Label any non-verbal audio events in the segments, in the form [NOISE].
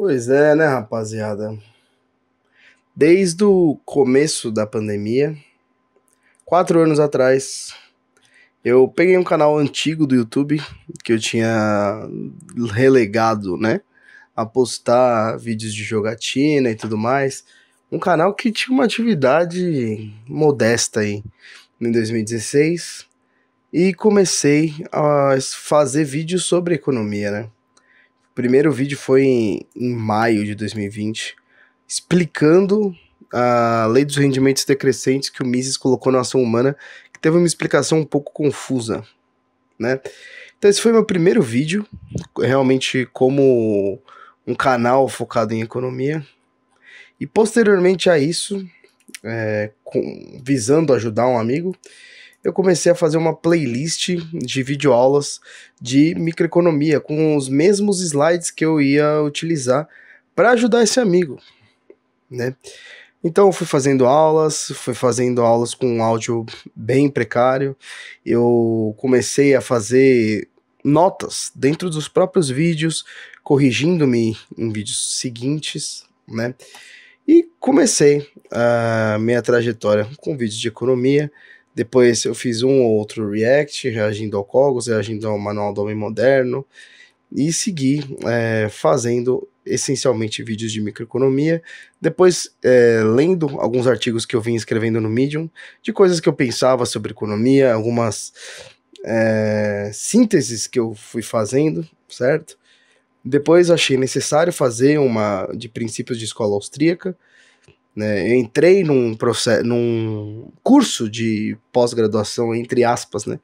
Pois é, né, rapaziada? Desde o começo da pandemia, quatro anos atrás, eu peguei um canal antigo do YouTube que eu tinha relegado, né? A postar vídeos de jogatina e tudo mais. Um canal que tinha uma atividade modesta aí em 2016 e comecei a fazer vídeos sobre economia, né? primeiro vídeo foi em, em maio de 2020, explicando a lei dos rendimentos decrescentes que o Mises colocou na ação humana, que teve uma explicação um pouco confusa, né? Então esse foi meu primeiro vídeo, realmente como um canal focado em economia. E posteriormente a isso, é, com, visando ajudar um amigo, eu comecei a fazer uma playlist de videoaulas de microeconomia com os mesmos slides que eu ia utilizar para ajudar esse amigo, né? Então eu fui fazendo aulas, fui fazendo aulas com um áudio bem precário. Eu comecei a fazer notas dentro dos próprios vídeos, corrigindo-me em vídeos seguintes, né? E comecei a minha trajetória com vídeos de economia, depois eu fiz um ou outro react, reagindo ao Cogos, reagindo ao Manual do Homem Moderno. E segui é, fazendo essencialmente vídeos de microeconomia. Depois, é, lendo alguns artigos que eu vim escrevendo no Medium, de coisas que eu pensava sobre economia, algumas é, sínteses que eu fui fazendo, certo? Depois achei necessário fazer uma de princípios de escola austríaca, né? Eu entrei num, processo, num curso de pós-graduação, entre aspas, né?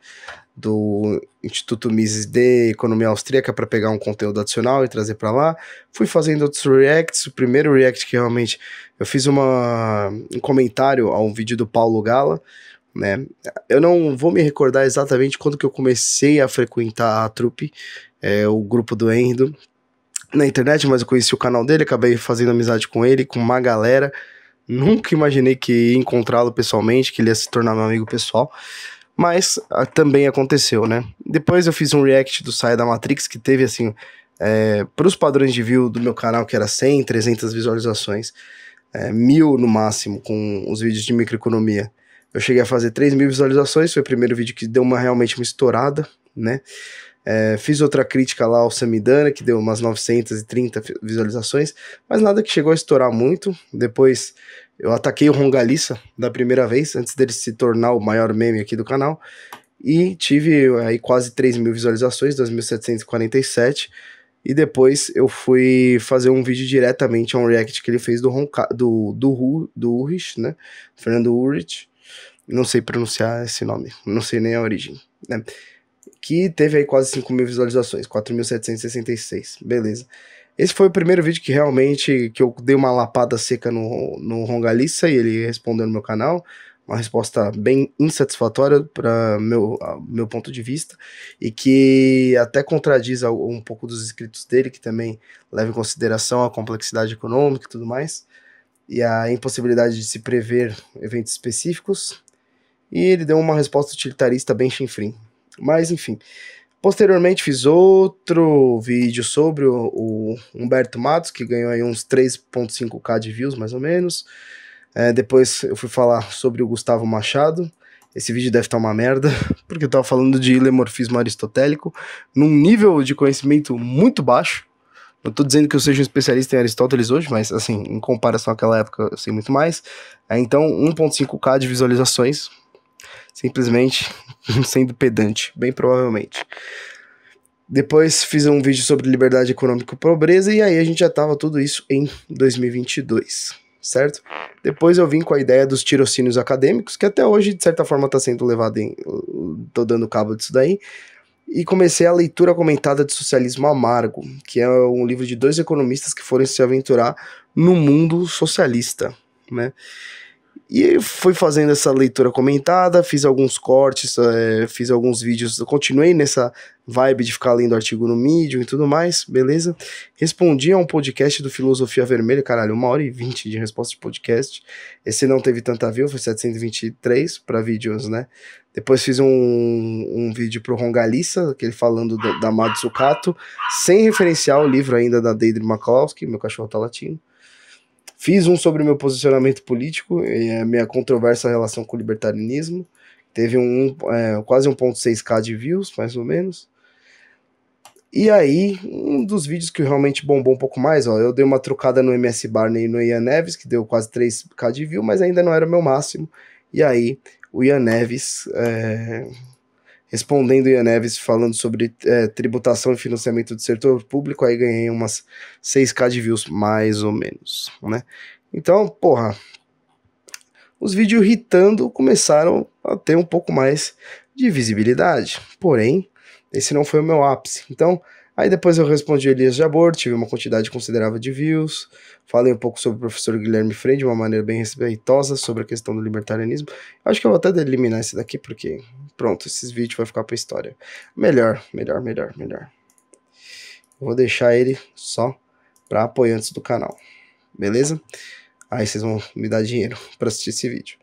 do Instituto Mises de Economia Austríaca para pegar um conteúdo adicional e trazer para lá. Fui fazendo outros reacts. O primeiro react que realmente eu fiz uma, um comentário a um vídeo do Paulo Gala, né? Eu não vou me recordar exatamente quando que eu comecei a frequentar a trupe, é, o grupo do Endo na internet, mas eu conheci o canal dele, acabei fazendo amizade com ele, com uma galera. Nunca imaginei que ia encontrá-lo pessoalmente, que ele ia se tornar meu amigo pessoal. Mas ah, também aconteceu, né? Depois eu fiz um react do Saia da Matrix, que teve, assim, é, para os padrões de view do meu canal, que era 100, 300 visualizações, é, mil no máximo, com os vídeos de microeconomia. Eu cheguei a fazer 3 mil visualizações, foi o primeiro vídeo que deu uma realmente uma estourada, né? É, fiz outra crítica lá ao Samidana, que deu umas 930 visualizações, mas nada que chegou a estourar muito. Depois eu ataquei o Rongaliça da primeira vez, antes dele se tornar o maior meme aqui do canal. E tive aí quase 3 mil visualizações, 2.747. E depois eu fui fazer um vídeo diretamente a um react que ele fez do Ronca, do, do, Ru, do Urich, né? Fernando Urich. Não sei pronunciar esse nome, não sei nem a origem. Né? que teve aí quase 5 mil visualizações, 4.766, beleza. Esse foi o primeiro vídeo que realmente que eu dei uma lapada seca no, no Rongaliça e ele respondeu no meu canal. Uma resposta bem insatisfatória para meu, meu ponto de vista e que até contradiz um pouco dos escritos dele, que também leva em consideração a complexidade econômica e tudo mais, e a impossibilidade de se prever eventos específicos. E ele deu uma resposta utilitarista bem chinfrim. Mas enfim. Posteriormente fiz outro vídeo sobre o, o Humberto Matos, que ganhou aí uns 3.5k de views, mais ou menos. É, depois eu fui falar sobre o Gustavo Machado. Esse vídeo deve estar tá uma merda, [LAUGHS] porque eu estava falando de lemorfismo aristotélico num nível de conhecimento muito baixo. Não estou dizendo que eu seja um especialista em Aristóteles hoje, mas assim, em comparação àquela época eu sei muito mais. É, então, 1.5k de visualizações, simplesmente [LAUGHS] sendo pedante, bem provavelmente. Depois fiz um vídeo sobre liberdade econômica e pobreza, e aí a gente já tava tudo isso em 2022, certo? Depois eu vim com a ideia dos tirocínios acadêmicos, que até hoje, de certa forma, tá sendo levado em. tô dando cabo disso daí. E comecei a leitura comentada de Socialismo Amargo, que é um livro de dois economistas que foram se aventurar no mundo socialista, né? E fui fazendo essa leitura comentada, fiz alguns cortes, é, fiz alguns vídeos, continuei nessa vibe de ficar lendo artigo no Medium e tudo mais, beleza? Respondi a um podcast do Filosofia Vermelha, caralho, uma hora e vinte de resposta de podcast. Esse não teve tanta view, foi 723 para vídeos, né? Depois fiz um, um vídeo pro Rongalissa, aquele falando da Matsukato, sem referenciar o livro ainda da Deidre Maklowski, meu cachorro tá latindo. Fiz um sobre meu posicionamento político e a minha controversa relação com o libertarianismo. Teve um, é, quase 1.6k de views, mais ou menos. E aí, um dos vídeos que realmente bombou um pouco mais, ó, eu dei uma trocada no MS Barney e no Ian Neves, que deu quase 3k de view, mas ainda não era o meu máximo. E aí, o Ian Neves é, respondendo Ian Neves falando sobre é, tributação e financiamento do setor público, aí ganhei umas 6k de views, mais ou menos, né? Então, porra, os vídeos irritando começaram a ter um pouco mais de visibilidade, porém, esse não foi o meu ápice. Então, Aí depois eu respondi Elias Jabor, tive uma quantidade considerável de views, falei um pouco sobre o professor Guilherme Freire de uma maneira bem respeitosa sobre a questão do libertarianismo. Acho que eu vou até eliminar esse daqui porque, pronto, esses vídeos vai ficar pra história. Melhor, melhor, melhor, melhor. vou deixar ele só para apoiantes do canal, beleza? Aí vocês vão me dar dinheiro para assistir esse vídeo.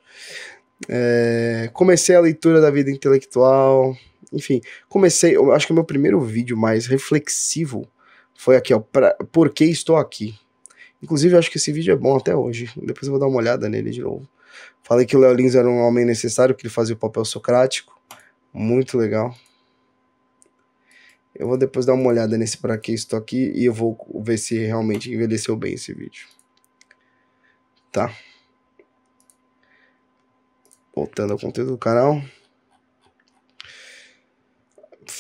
É, comecei a leitura da vida intelectual, enfim, comecei, eu acho que o meu primeiro vídeo mais reflexivo foi aqui, ó, pra, por que estou aqui? Inclusive, eu acho que esse vídeo é bom até hoje, depois eu vou dar uma olhada nele de novo. Falei que o Léo Lins era um homem necessário, que ele fazia o papel socrático, muito legal. Eu vou depois dar uma olhada nesse para que estou aqui e eu vou ver se realmente envelheceu bem esse vídeo. Tá? Voltando ao conteúdo do canal.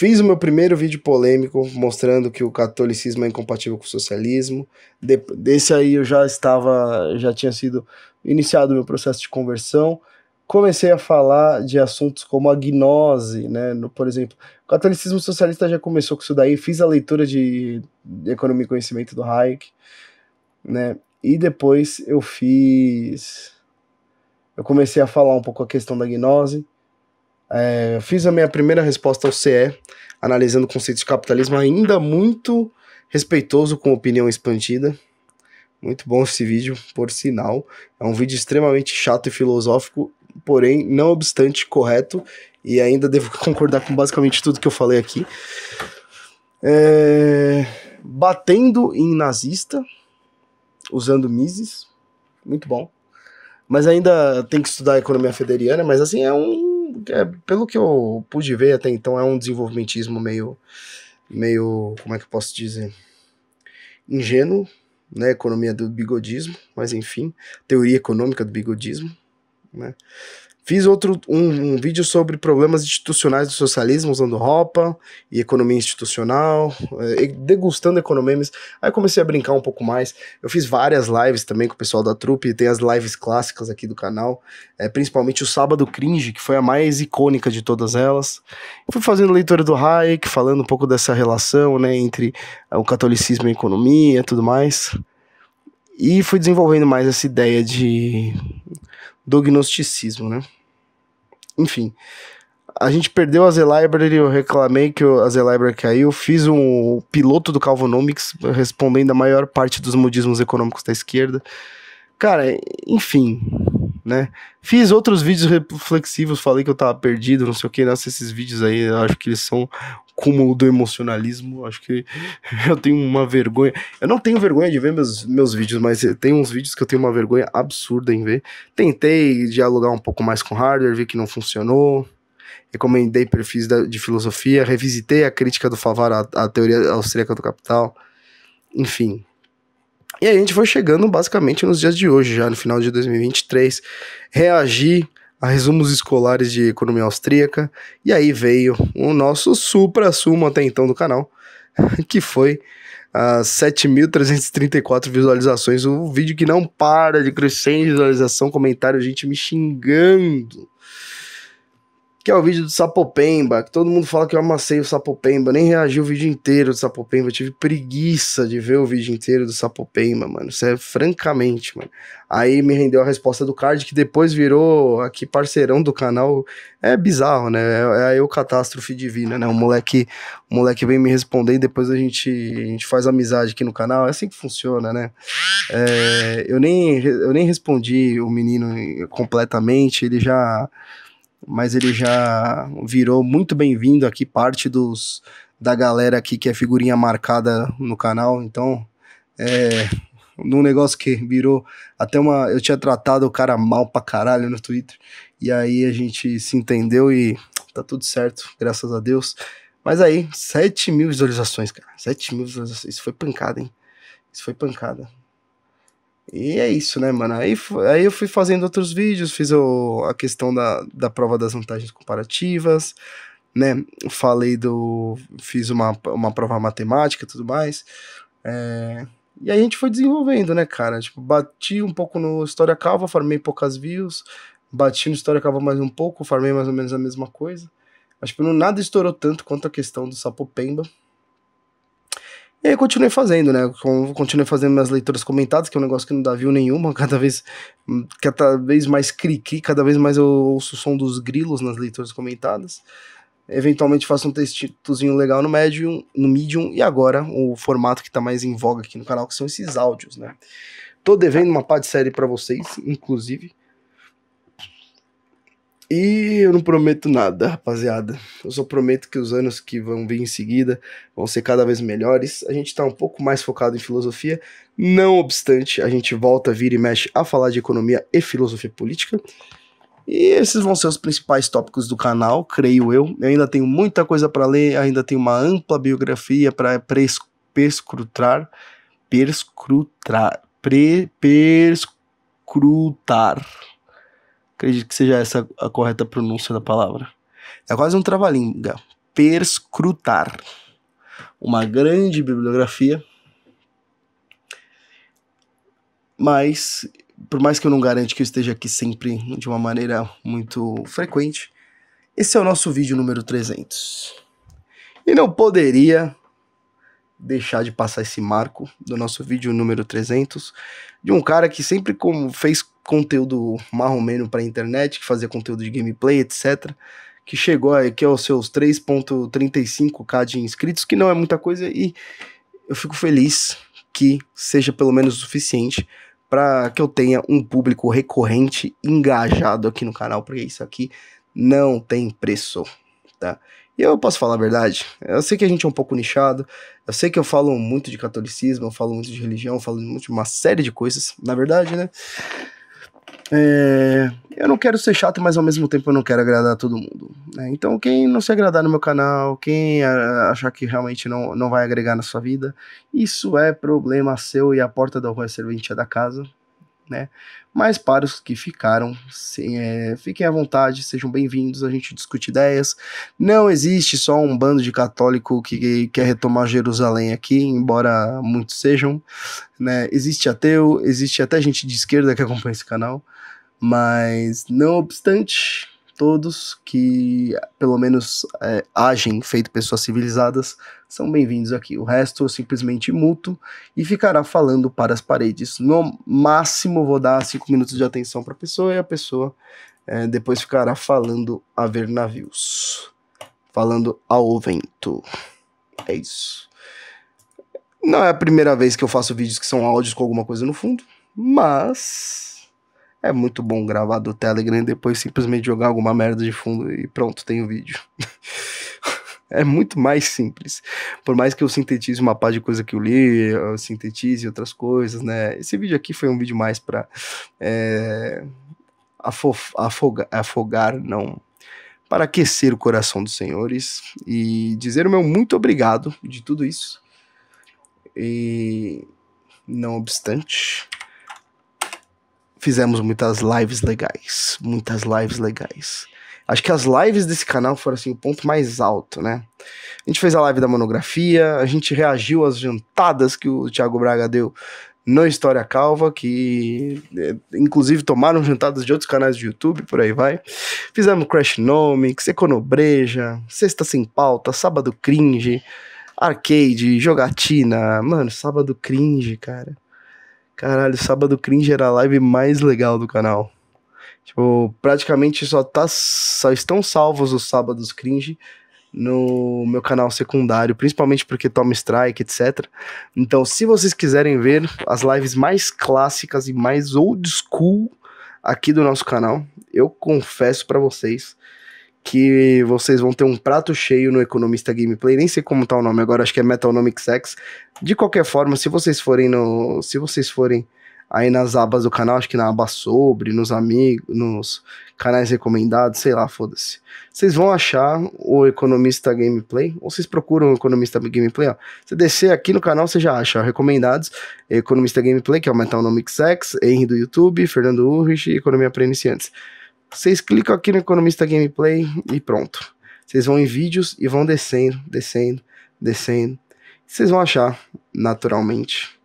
Fiz o meu primeiro vídeo polêmico mostrando que o catolicismo é incompatível com o socialismo. De, desse aí eu já estava, já tinha sido iniciado o meu processo de conversão. Comecei a falar de assuntos como a gnose, né? No, por exemplo, o catolicismo socialista já começou com isso daí. Fiz a leitura de, de Economia e Conhecimento do Hayek, né? E depois eu fiz. Eu comecei a falar um pouco a questão da gnose é, fiz a minha primeira resposta ao CE, analisando o conceito de capitalismo, ainda muito respeitoso com opinião expandida. Muito bom esse vídeo, por sinal. É um vídeo extremamente chato e filosófico, porém, não obstante, correto. E ainda devo [LAUGHS] concordar com basicamente tudo que eu falei aqui. É... Batendo em nazista, usando Mises. Muito bom. Mas ainda tem que estudar economia federiana, mas assim, é um é, pelo que eu pude ver até então, é um desenvolvimentismo meio, meio como é que eu posso dizer, ingênuo, né? Economia do bigodismo, mas enfim, teoria econômica do bigodismo, né? Fiz outro um, um, vídeo sobre problemas institucionais do socialismo usando roupa e economia institucional, eh, degustando economemes Aí comecei a brincar um pouco mais. Eu fiz várias lives também com o pessoal da trupe, tem as lives clássicas aqui do canal, é, principalmente o Sábado Cringe, que foi a mais icônica de todas elas. fui fazendo leitura do Hayek, falando um pouco dessa relação né, entre o catolicismo e a economia e tudo mais. E fui desenvolvendo mais essa ideia de do gnosticismo, né? Enfim, a gente perdeu a Z-Library, eu reclamei que a Z-Library caiu, fiz um piloto do Calvonomics respondendo a maior parte dos modismos econômicos da esquerda. Cara, enfim, né? Fiz outros vídeos reflexivos, falei que eu tava perdido, não sei o que, nossa, esses vídeos aí, eu acho que eles são cúmulo do emocionalismo. Acho que [LAUGHS] eu tenho uma vergonha. Eu não tenho vergonha de ver meus, meus vídeos, mas tem uns vídeos que eu tenho uma vergonha absurda em ver. Tentei dialogar um pouco mais com hardware, vi que não funcionou. Recomendei perfis da, de filosofia, revisitei a crítica do Favara à, teoria austríaca do capital. Enfim. E aí a gente foi chegando basicamente nos dias de hoje, já no final de 2023. Reagi a resumos escolares de economia austríaca, e aí veio o nosso supra-sumo até então do canal, [LAUGHS] que foi as 7.334 visualizações, um vídeo que não para de crescer em visualização, comentário, gente me xingando que é o vídeo do Sapopemba, que todo mundo fala que eu amassei o Sapopemba, nem reagi o vídeo inteiro do Sapopemba, tive preguiça de ver o vídeo inteiro do Sapopemba, mano, isso é francamente, mano. Aí me rendeu a resposta do card, que depois virou aqui parceirão do canal, é bizarro, né, é, é aí o catástrofe divina, né, o moleque, o moleque vem me responder e depois a gente, a gente faz amizade aqui no canal, é assim que funciona, né. É, eu, nem, eu nem respondi o menino completamente, ele já mas ele já virou muito bem-vindo aqui, parte dos da galera aqui que é figurinha marcada no canal. Então, é num negócio que virou até uma. Eu tinha tratado o cara mal pra caralho no Twitter. E aí a gente se entendeu e tá tudo certo, graças a Deus. Mas aí, 7 mil visualizações, cara. 7 mil visualizações. Isso foi pancada, hein? Isso foi pancada. E é isso, né, mano? Aí, aí eu fui fazendo outros vídeos, fiz o, a questão da, da prova das vantagens comparativas, né? Falei do. Fiz uma, uma prova matemática e tudo mais. É, e a gente foi desenvolvendo, né, cara? Tipo, bati um pouco no História Calva, farmei poucas views. Bati no História Calva mais um pouco, farmei mais ou menos a mesma coisa. acho que tipo, nada estourou tanto quanto a questão do Sapopemba. E aí continuei fazendo, né? Continuei fazendo minhas leituras comentadas, que é um negócio que não dá view nenhuma, [LAUGHS] cada vez, cada vez mais criqui, cada vez mais eu ouço o som dos grilos nas leituras comentadas. Eventualmente faço um textozinho legal no Medium, no Medium, e agora o formato que tá mais em voga aqui no canal, que são esses áudios, né? Tô devendo uma pá de série para vocês, inclusive. E eu não prometo nada, rapaziada. Eu só prometo que os anos que vão vir em seguida vão ser cada vez melhores. A gente está um pouco mais focado em filosofia. Não obstante, a gente volta, vira e mexe a falar de economia e filosofia política. E esses vão ser os principais tópicos do canal, creio eu. Eu ainda tenho muita coisa para ler, ainda tenho uma ampla biografia para perscrutar. Perscrutar. Pre, perscrutar Acredito que seja essa a correta pronúncia da palavra. É quase um trabalhinho, Perscrutar. Uma grande bibliografia. Mas, por mais que eu não garante que eu esteja aqui sempre de uma maneira muito frequente, esse é o nosso vídeo número 300. E não poderia deixar de passar esse marco do nosso vídeo número 300, de um cara que sempre como fez conteúdo marromeno para a internet, que fazia conteúdo de gameplay, etc. Que chegou aqui aos é seus 3,35k de inscritos, que não é muita coisa, e eu fico feliz que seja pelo menos o suficiente para que eu tenha um público recorrente engajado aqui no canal, porque isso aqui não tem preço, tá? E eu posso falar a verdade, eu sei que a gente é um pouco nichado, eu sei que eu falo muito de catolicismo, eu falo muito de religião, eu falo muito de uma série de coisas, na verdade, né? É, eu não quero ser chato, mas ao mesmo tempo eu não quero agradar todo mundo. Né? Então, quem não se agradar no meu canal, quem achar que realmente não, não vai agregar na sua vida, isso é problema seu e a porta da rua é serventia da casa né? Mas para os que ficaram, se, é, fiquem à vontade, sejam bem-vindos, a gente discute ideias. Não existe só um bando de católico que, quer retomar Jerusalém aqui, embora muitos sejam, né? Existe ateu, existe até gente de esquerda que acompanha esse canal, mas não obstante, todos que, pelo menos, é, agem feito pessoas civilizadas são bem-vindos aqui. O resto eu simplesmente muto e ficará falando para as paredes. No máximo, vou dar cinco minutos de atenção para a pessoa e a pessoa é, depois ficará falando a ver navios, falando ao vento. É isso. Não é a primeira vez que eu faço vídeos que são áudios com alguma coisa no fundo, mas é muito bom gravar do Telegram e depois simplesmente jogar alguma merda de fundo e pronto, tem o vídeo. [LAUGHS] é muito mais simples. Por mais que eu sintetize uma parte de coisa que eu li, eu sintetize outras coisas, né? Esse vídeo aqui foi um vídeo mais pra é, afogar, afogar, não. Para aquecer o coração dos senhores e dizer o meu muito obrigado de tudo isso. E não obstante, fizemos muitas lives legais. Muitas lives legais. Acho que as lives desse canal foram assim, o ponto mais alto, né? A gente fez a live da monografia, a gente reagiu às jantadas que o Thiago Braga deu no História Calva, que é, inclusive tomaram jantadas de outros canais de YouTube, por aí vai. Fizemos Crash Nomics, Econobreja, Sexta Sem Pauta, Sábado Cringe, Arcade, Jogatina. Mano, Sábado Cringe, cara. Caralho, Sábado Cringe era a live mais legal do canal. Tipo, praticamente só, tá, só estão salvos os Sábados Cringe no meu canal secundário, principalmente porque toma strike, etc. Então, se vocês quiserem ver as lives mais clássicas e mais old school aqui do nosso canal, eu confesso para vocês que vocês vão ter um prato cheio no Economista Gameplay, nem sei como tá o nome agora, acho que é Metalnomics X. De qualquer forma, se vocês forem no, se vocês forem aí nas abas do canal, acho que na aba sobre, nos amigos, nos canais recomendados, sei lá, foda-se. Vocês vão achar o Economista Gameplay, ou vocês procuram o Economista Gameplay, ó. Você descer aqui no canal, você já acha, ó, recomendados, Economista Gameplay, que é o Metanomics X, Henry do YouTube, Fernando Urrich e Economia para Iniciantes. Vocês clicam aqui no Economista Gameplay e pronto. Vocês vão em vídeos e vão descendo, descendo, descendo. Vocês vão achar, naturalmente,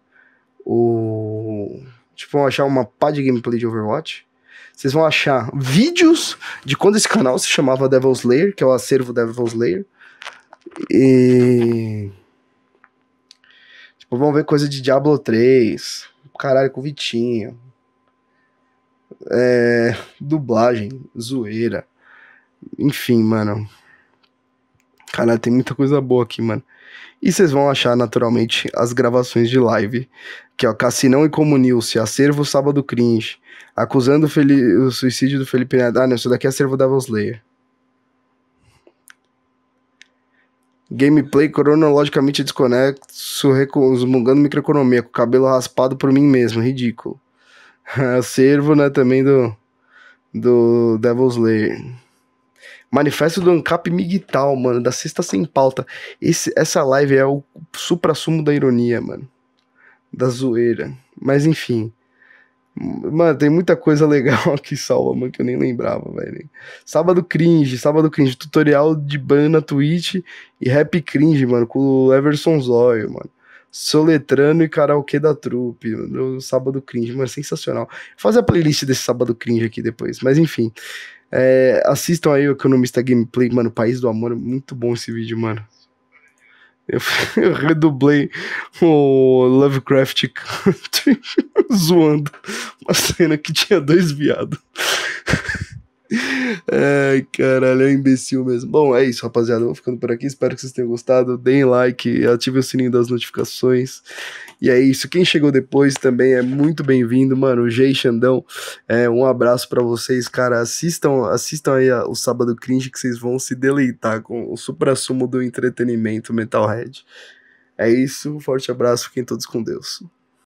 o. Tipo, vão achar uma pá de gameplay de Overwatch. Vocês vão achar vídeos de quando esse canal se chamava Devil's Lair, que é o acervo Devil's Lair. E. Tipo, vão ver coisa de Diablo 3. Caralho, com o Vitinho é, dublagem, zoeira. Enfim, mano. Cara, tem muita coisa boa aqui, mano. E vocês vão achar naturalmente as gravações de live, que é o Cassinão e Comunil-se, Acervo Sábado Cringe, acusando o, Feli o suicídio do Felipe Neto. Ah, não, isso daqui é Acervo Devil's Layer. Gameplay cronologicamente desconexo, resmungando microeconomia, com cabelo raspado por mim mesmo, ridículo. [LAUGHS] acervo, né, também do, do Devil's Lair. Manifesto do Ancap migital mano, da Sexta Sem Pauta. Esse, essa live é o supra-sumo da ironia, mano. Da zoeira. Mas enfim. Mano, tem muita coisa legal aqui [LAUGHS] salva, mano, que eu nem lembrava, velho. Sábado cringe, sábado cringe, tutorial de ban na Twitch e rap cringe, mano, com o Everson Zóio, mano. Soletrano e karaokê da trupe, no Sábado Cringe, mano, sensacional. Fazer a playlist desse Sábado Cringe aqui depois, mas enfim. É, assistam aí o Economista Gameplay, mano, País do Amor, muito bom esse vídeo, mano. Eu, [LAUGHS] eu redublei o Lovecraft Country [LAUGHS] zoando uma cena que tinha dois viados. [LAUGHS] Ai, caralho, é um imbecil mesmo. Bom, é isso, rapaziada. Eu vou ficando por aqui. Espero que vocês tenham gostado. Deem like, ativem o sininho das notificações. E é isso. Quem chegou depois também é muito bem-vindo, mano. Jay Xandão, é, um abraço para vocês, cara. Assistam, assistam aí o Sábado Cringe que vocês vão se deleitar com o supra-sumo do entretenimento Metalhead. É isso, um forte abraço, fiquem todos com Deus.